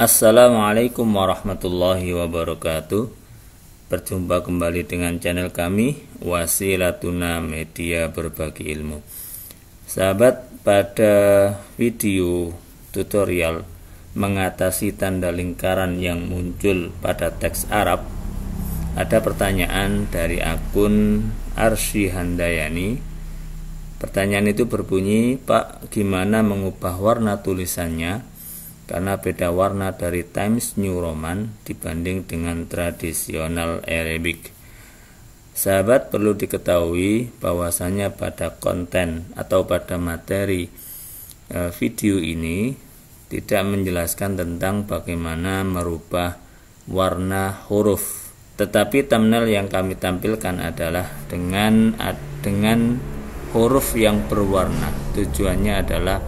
Assalamualaikum warahmatullahi wabarakatuh Berjumpa kembali dengan channel kami Wasilatuna Media Berbagi Ilmu Sahabat, pada video tutorial Mengatasi tanda lingkaran yang muncul pada teks Arab Ada pertanyaan dari akun Arsi Handayani Pertanyaan itu berbunyi Pak, gimana mengubah warna tulisannya karena beda warna dari Times New Roman dibanding dengan tradisional Arabic. Sahabat perlu diketahui bahwasanya pada konten atau pada materi e, video ini tidak menjelaskan tentang bagaimana merubah warna huruf. Tetapi thumbnail yang kami tampilkan adalah dengan dengan huruf yang berwarna. Tujuannya adalah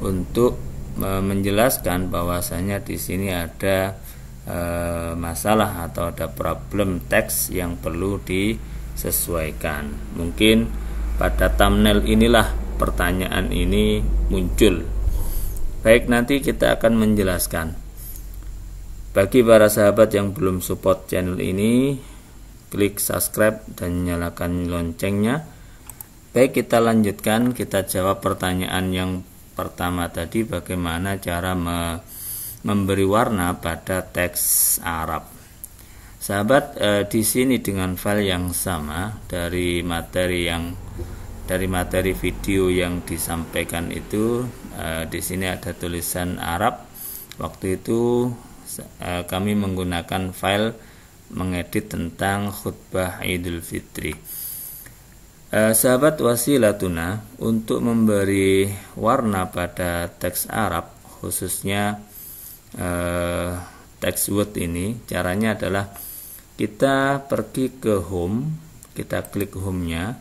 untuk menjelaskan bahwasanya di sini ada e, masalah atau ada problem teks yang perlu disesuaikan. Mungkin pada thumbnail inilah pertanyaan ini muncul. Baik, nanti kita akan menjelaskan. Bagi para sahabat yang belum support channel ini, klik subscribe dan nyalakan loncengnya. Baik, kita lanjutkan. Kita jawab pertanyaan yang pertama tadi bagaimana cara me memberi warna pada teks Arab. Sahabat, eh, di sini dengan file yang sama dari materi yang dari materi video yang disampaikan itu eh, di sini ada tulisan Arab. Waktu itu eh, kami menggunakan file mengedit tentang khutbah Idul Fitri. Eh, sahabat wasilatuna untuk memberi warna pada teks Arab khususnya eh, teks Word ini caranya adalah kita pergi ke home kita klik home-nya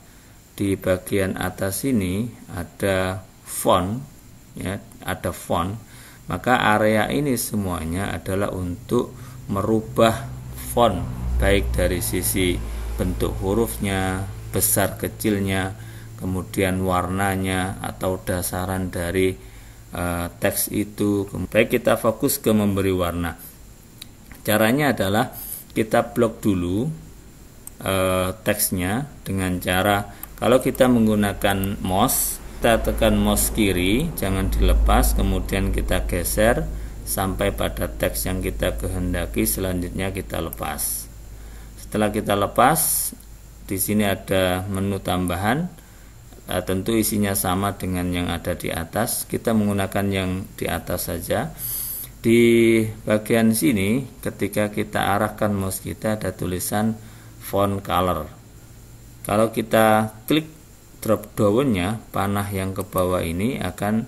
di bagian atas sini ada font ya ada font maka area ini semuanya adalah untuk merubah font baik dari sisi bentuk hurufnya besar kecilnya, kemudian warnanya atau dasaran dari e, teks itu. Kemudian kita fokus ke memberi warna. Caranya adalah kita blok dulu e, teksnya dengan cara kalau kita menggunakan mouse kita tekan mouse kiri, jangan dilepas, kemudian kita geser sampai pada teks yang kita kehendaki, selanjutnya kita lepas. Setelah kita lepas, di sini ada menu tambahan nah, tentu isinya sama dengan yang ada di atas kita menggunakan yang di atas saja di bagian sini ketika kita arahkan mouse kita ada tulisan font color kalau kita klik drop down-nya panah yang ke bawah ini akan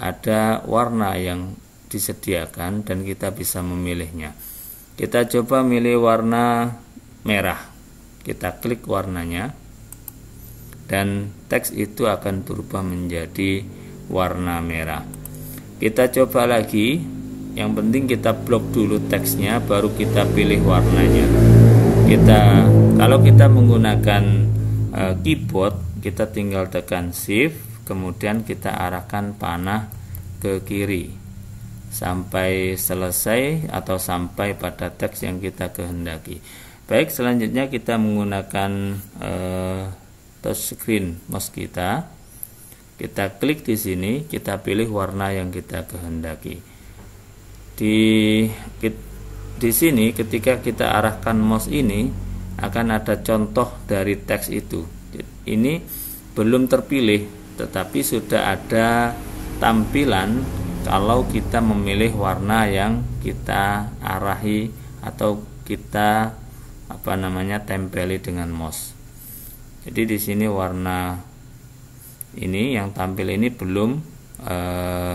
ada warna yang disediakan dan kita bisa memilihnya kita coba milih warna merah kita klik warnanya dan teks itu akan berubah menjadi warna merah kita coba lagi yang penting kita blok dulu teksnya baru kita pilih warnanya kita kalau kita menggunakan e, keyboard kita tinggal tekan shift kemudian kita arahkan panah ke kiri sampai selesai atau sampai pada teks yang kita kehendaki Baik, selanjutnya kita menggunakan eh, touchscreen mouse kita. Kita klik di sini, kita pilih warna yang kita kehendaki. Di di sini ketika kita arahkan mouse ini akan ada contoh dari teks itu. Ini belum terpilih, tetapi sudah ada tampilan kalau kita memilih warna yang kita arahi atau kita apa namanya tempeli dengan mos jadi di sini warna ini yang tampil ini belum e,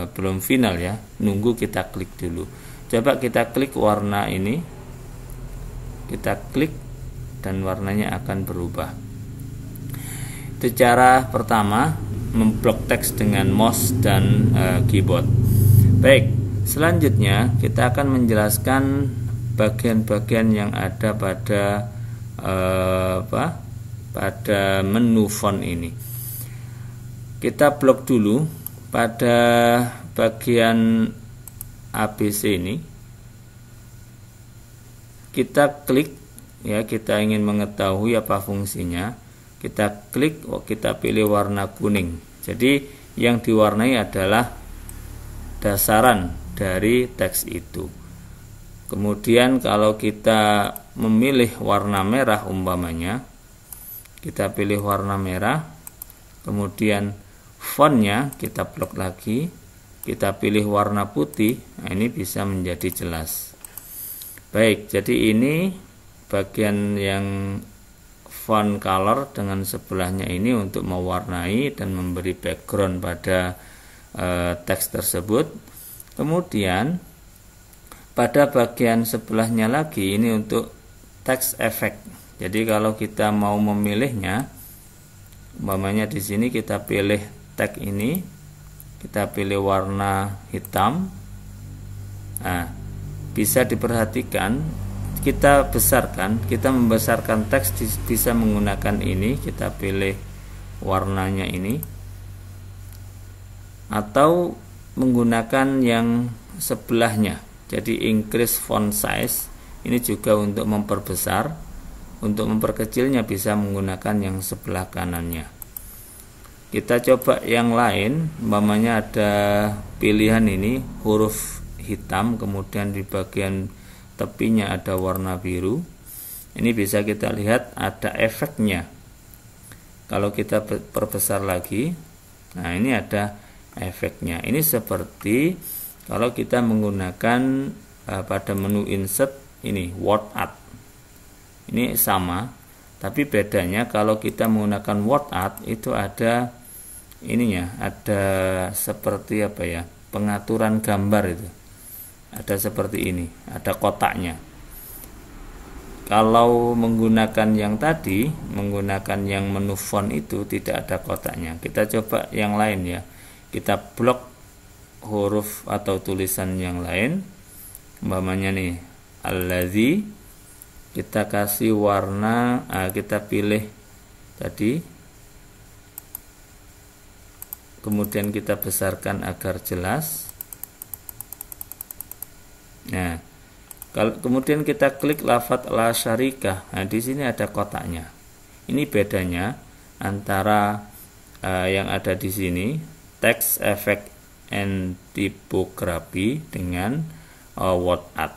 belum final ya nunggu kita klik dulu coba kita klik warna ini kita klik dan warnanya akan berubah itu cara pertama memblok teks dengan mouse dan e, keyboard baik selanjutnya kita akan menjelaskan bagian-bagian yang ada pada uh, apa pada menu font ini kita blok dulu pada bagian ABC ini kita klik ya kita ingin mengetahui apa fungsinya kita klik oh, kita pilih warna kuning jadi yang diwarnai adalah dasaran dari teks itu Kemudian kalau kita memilih warna merah umpamanya, kita pilih warna merah, kemudian fontnya kita blok lagi, kita pilih warna putih, nah ini bisa menjadi jelas. Baik, jadi ini bagian yang font color dengan sebelahnya ini untuk mewarnai dan memberi background pada e, teks tersebut. Kemudian pada bagian sebelahnya lagi ini untuk text effect jadi kalau kita mau memilihnya umpamanya di sini kita pilih tag ini kita pilih warna hitam nah bisa diperhatikan kita besarkan kita membesarkan teks bisa menggunakan ini kita pilih warnanya ini atau menggunakan yang sebelahnya jadi increase font size ini juga untuk memperbesar untuk memperkecilnya bisa menggunakan yang sebelah kanannya kita coba yang lain umpamanya ada pilihan ini huruf hitam kemudian di bagian tepinya ada warna biru ini bisa kita lihat ada efeknya kalau kita perbesar lagi nah ini ada efeknya ini seperti kalau kita menggunakan uh, pada menu insert ini word art ini sama tapi bedanya kalau kita menggunakan word art itu ada ininya ada seperti apa ya pengaturan gambar itu ada seperti ini ada kotaknya kalau menggunakan yang tadi menggunakan yang menu font itu tidak ada kotaknya kita coba yang lain ya kita blok huruf atau tulisan yang lain umpamanya nih allazi kita kasih warna nah, kita pilih tadi kemudian kita besarkan agar jelas nah kalau kemudian kita klik lafat la syarikah nah di sini ada kotaknya ini bedanya antara uh, yang ada di sini teks efek and tipografi dengan uh, word art.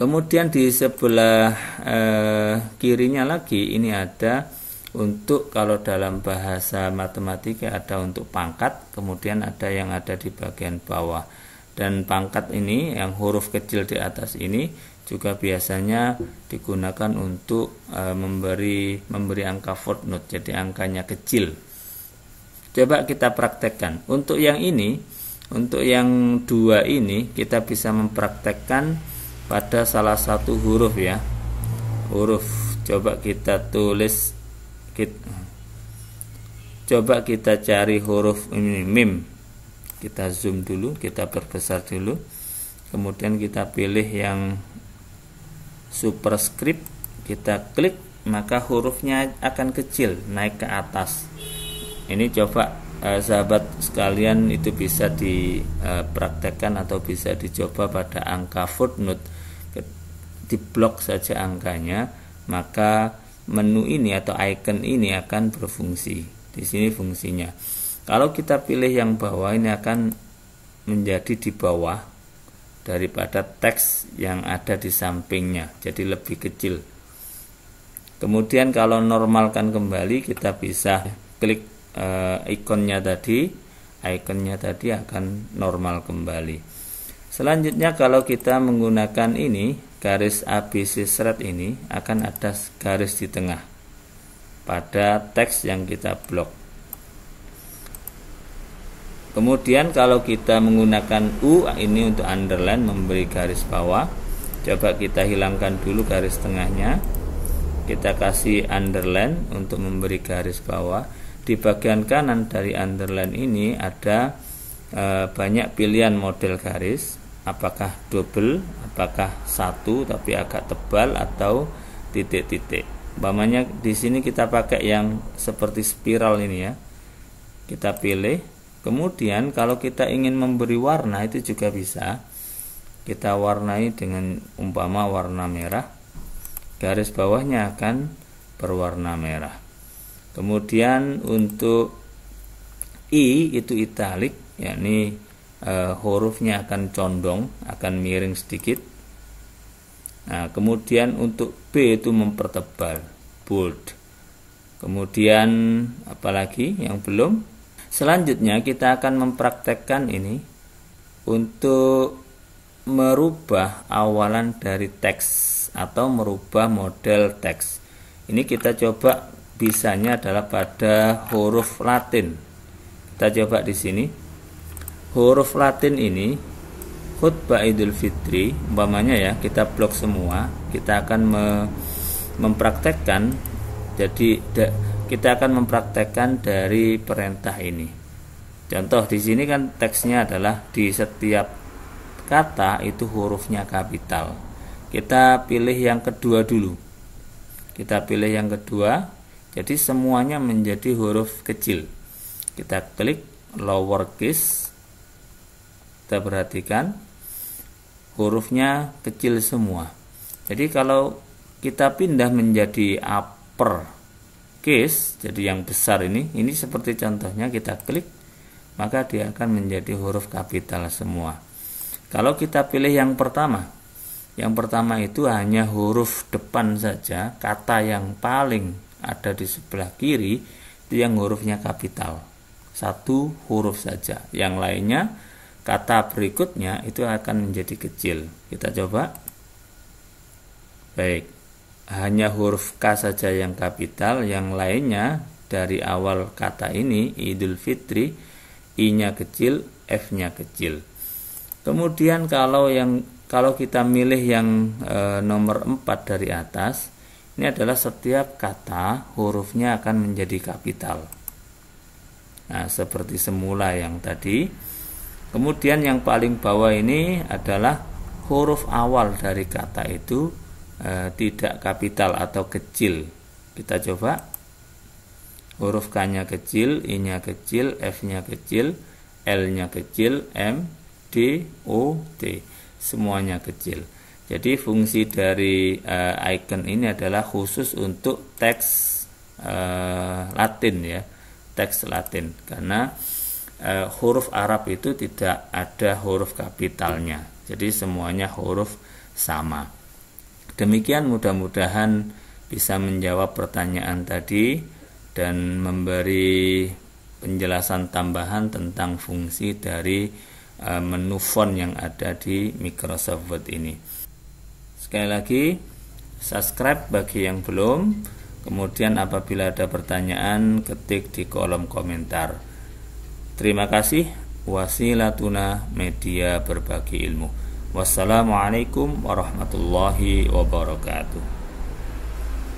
Kemudian di sebelah eh, kirinya lagi ini ada untuk kalau dalam bahasa matematika ada untuk pangkat, kemudian ada yang ada di bagian bawah. Dan pangkat ini yang huruf kecil di atas ini juga biasanya digunakan untuk eh, memberi memberi angka footnote, jadi angkanya kecil Coba kita praktekkan. Untuk yang ini, untuk yang dua ini kita bisa mempraktekkan pada salah satu huruf ya. Huruf. Coba kita tulis kita, coba kita cari huruf ini mim. Kita zoom dulu, kita perbesar dulu. Kemudian kita pilih yang superscript, kita klik maka hurufnya akan kecil naik ke atas ini coba eh, sahabat sekalian itu bisa dipraktekkan eh, atau bisa dicoba pada angka footnote di blok saja angkanya maka menu ini atau icon ini akan berfungsi di sini fungsinya kalau kita pilih yang bawah ini akan menjadi di bawah daripada teks yang ada di sampingnya jadi lebih kecil kemudian kalau normalkan kembali kita bisa klik uh, ikonnya tadi ikonnya tadi akan normal kembali selanjutnya kalau kita menggunakan ini garis ABC thread ini akan ada garis di tengah pada teks yang kita blok kemudian kalau kita menggunakan U ini untuk underline memberi garis bawah coba kita hilangkan dulu garis tengahnya kita kasih underline untuk memberi garis bawah di bagian kanan dari underline ini ada e, banyak pilihan model garis apakah double apakah satu tapi agak tebal atau titik-titik umpamanya di sini kita pakai yang seperti spiral ini ya kita pilih kemudian kalau kita ingin memberi warna itu juga bisa kita warnai dengan umpama warna merah garis bawahnya akan berwarna merah Kemudian untuk i itu italik, yakni e, hurufnya akan condong, akan miring sedikit. Nah, kemudian untuk b itu mempertebal, bold. Kemudian apalagi yang belum? Selanjutnya kita akan mempraktekkan ini untuk merubah awalan dari teks atau merubah model teks. Ini kita coba bisanya adalah pada huruf Latin. Kita coba di sini. Huruf Latin ini khutbah Idul Fitri, umpamanya ya, kita blok semua, kita akan me mempraktekkan jadi kita akan mempraktekkan dari perintah ini. Contoh di sini kan teksnya adalah di setiap kata itu hurufnya kapital. Kita pilih yang kedua dulu. Kita pilih yang kedua jadi semuanya menjadi huruf kecil. Kita klik lower case Kita perhatikan hurufnya kecil semua. Jadi kalau kita pindah menjadi upper case, jadi yang besar ini, ini seperti contohnya kita klik maka dia akan menjadi huruf kapital semua. Kalau kita pilih yang pertama, yang pertama itu hanya huruf depan saja, kata yang paling ada di sebelah kiri itu yang hurufnya kapital satu huruf saja yang lainnya kata berikutnya itu akan menjadi kecil kita coba baik hanya huruf K saja yang kapital yang lainnya dari awal kata ini Idul Fitri I-nya kecil F-nya kecil kemudian kalau yang kalau kita milih yang e, nomor 4 dari atas ini adalah setiap kata hurufnya akan menjadi kapital. Nah, seperti semula yang tadi. Kemudian yang paling bawah ini adalah huruf awal dari kata itu e, tidak kapital atau kecil. Kita coba. Huruf K-nya kecil, I-nya kecil, F-nya kecil, L-nya kecil, M, D, O, T. Semuanya kecil. Jadi fungsi dari uh, icon ini adalah khusus untuk teks uh, Latin ya, teks Latin karena uh, huruf Arab itu tidak ada huruf kapitalnya. Jadi semuanya huruf sama. Demikian mudah-mudahan bisa menjawab pertanyaan tadi dan memberi penjelasan tambahan tentang fungsi dari uh, menu font yang ada di Microsoft Word ini. Sekali lagi, subscribe bagi yang belum. Kemudian apabila ada pertanyaan, ketik di kolom komentar. Terima kasih. Wasilatuna Media Berbagi Ilmu. Wassalamualaikum warahmatullahi wabarakatuh.